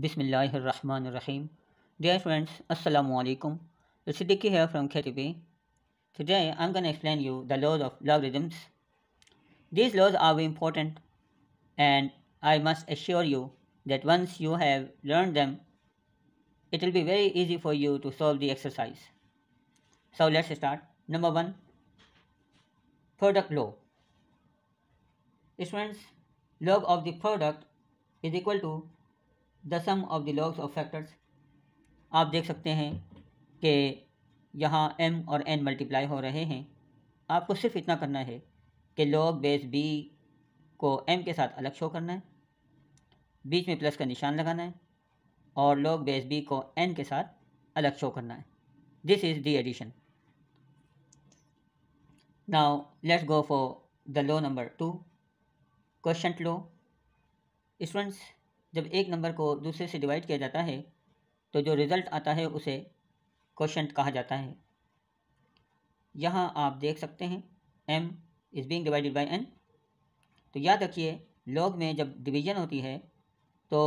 Bismillahir Rahmanir Rahim. Dear friends, Assalamu alaikum. It's Siddiqui here from KTP. Today I'm going to explain you the laws of logarithms. These laws are very important and I must assure you that once you have learned them, it will be very easy for you to solve the exercise. So let's start. Number 1 Product law. Friends, log of the product is equal to the sum of the logs of factors आप देख सकते हैं कि यहाँ m और n multiply हो रहे हैं आपको सिर्फ इतना करना है कि लॉग बेस b को m के साथ अलग शो करना है बीच में प्लस का निशान लगाना है और लॉग बेस b को n के साथ अलग शो करना है this is the addition now let's go for the law number two question law students जब एक नंबर को दूसरे से डिवाइड किया जाता है तो जो रिज़ल्ट आता है उसे क्वेश्चन कहा जाता है यहाँ आप देख सकते हैं M is being divided by N तो याद रखिए लॉग में जब डिवीजन होती है तो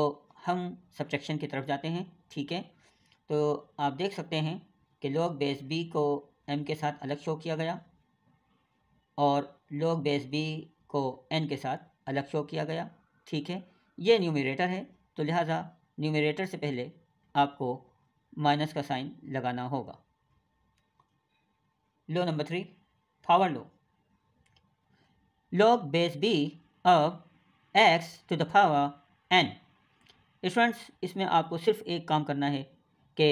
हम सब्ट्रैक्शन की तरफ जाते हैं ठीक है तो आप देख सकते हैं कि लॉग बेस बी को एम के साथ अलग शो किया गया और लॉग बेस बी को एन के साथ अलग शो किया गया ठीक है ये न्यूमिरेटर है तो लिहाजा न्यूमिरेटर से पहले आपको माइनस का साइन लगाना होगा law number three power law log base B of X to the power N students इसमें आपको सिर्फ एक काम करना है कि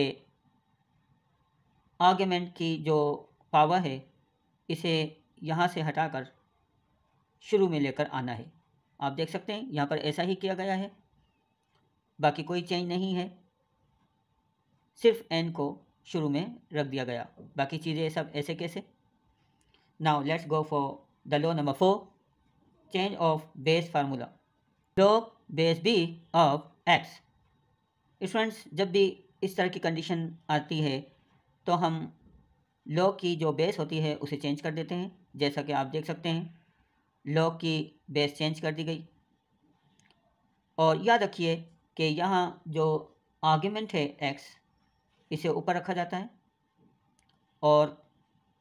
आर्ग्यूमेंट की जो पावर है इसे यहाँ से हटाकर शुरू में लेकर आना है आप देख सकते हैं यहाँ पर ऐसा ही किया गया है बाकी कोई चेंज नहीं है सिर्फ एन को शुरू में रख दिया गया बाकी चीज़ें सब ऐसे कैसे now let's go for the law number four change of base formula log base B of X students जब भी इस तरह की कंडीशन आती है तो हम लॉग की जो बेस होती है उसे चेंज कर देते हैं जैसा कि आप देख सकते हैं लॉग की बेस चेंज कर दी गई और याद रखिए कि यहाँ जो आर्ग्यूमेंट है एक्स इसे ऊपर रखा जाता है और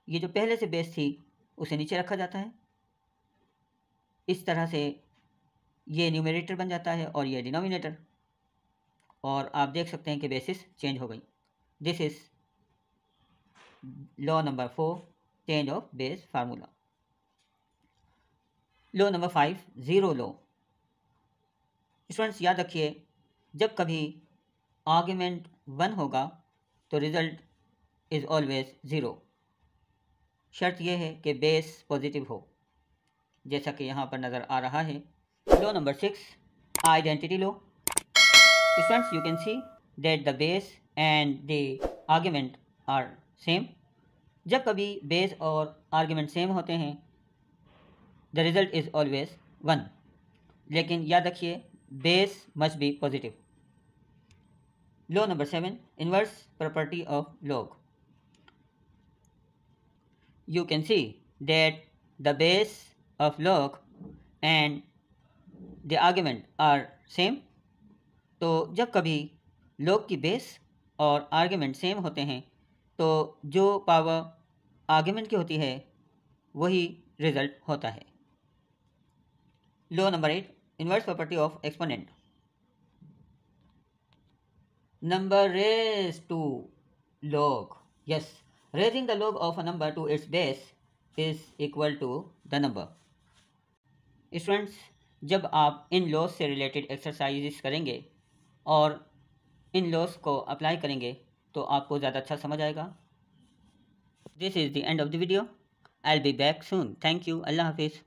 ये जो पहले से बेस थी उसे नीचे रखा जाता है इस तरह से ये न्यूमिनेटर बन जाता है और ये डिनोमिनेटर और आप देख सकते हैं कि बेसिस चेंज हो गई this is law number four change of base formula law number five zero law students याद रखिए जब कभी आर्ग्यूमेंट वन होगा तो रिज़ल्ट इज़ ऑलवेज ज़ीरो शर्त यह है कि बेस पॉजिटिव हो जैसा कि यहाँ पर नज़र आ रहा है law number six identity law students you can see that the base and the argument are same जब कभी बेस और आर्ग्यूमेंट सेम होते हैं the result is always one लेकिन याद रखिए base must be positive law number seven inverse property of log you can see that the base of log and the argument are same तो जब कभी log की base और argument same होते हैं तो जो पावर आर्ग्यूमेंट की होती है वही रिज़ल्ट होता है law number eight inverse property of exponent number raise to log yes raising the log of a number to its base is equal to the number students जब आप इन लॉस से रिलेटेड एक्सरसाइज करेंगे और इन loss को apply करेंगे तो आपको ज़्यादा अच्छा समझ आएगा this is the end of the video I'll be back soon thank you अल्लाह हाफिज़